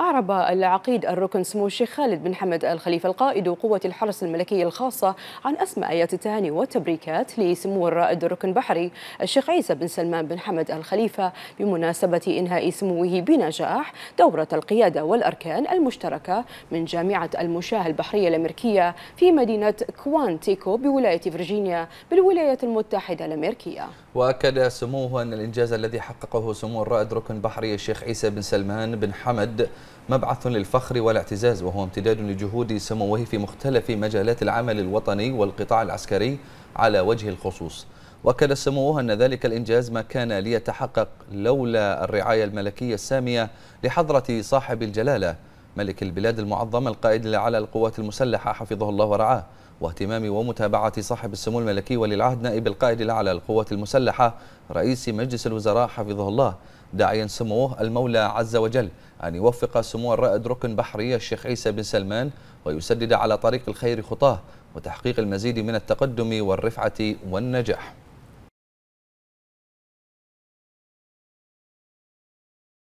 أعرب العقيد الركن سمو الشيخ خالد بن حمد الخليفة القائد قوة الحرس الملكي الخاصة عن أسماء آيات التهاني والتبريكات لسمو الرائد الركن بحري الشيخ عيسى بن سلمان بن حمد الخليفة بمناسبة إنهاء سموه بنجاح دورة القيادة والأركان المشتركة من جامعة المشاه البحرية الأمريكية في مدينة كوانتيكو بولاية فرجينيا بالولايات المتحدة الأمريكية وأكد سموه أن الإنجاز الذي حققه سمو الرائد ركن بحري الشيخ عيسى بن سلمان بن حمد مبعث للفخر والاعتزاز وهو امتداد لجهود سموه في مختلف مجالات العمل الوطني والقطاع العسكري على وجه الخصوص وأكد سموه أن ذلك الإنجاز ما كان ليتحقق لولا الرعاية الملكية السامية لحضرة صاحب الجلالة ملك البلاد المعظم القائد على القوات المسلحة حفظه الله ورعاه واهتمام ومتابعة صاحب السمو الملكي وللعهد نائب القائد الأعلى للقوات المسلحة رئيس مجلس الوزراء حفظه الله داعيا سموه المولى عز وجل أن يوفق سمو الرائد ركن بحري الشيخ عيسى بن سلمان ويسدد على طريق الخير خطاه وتحقيق المزيد من التقدم والرفعة والنجاح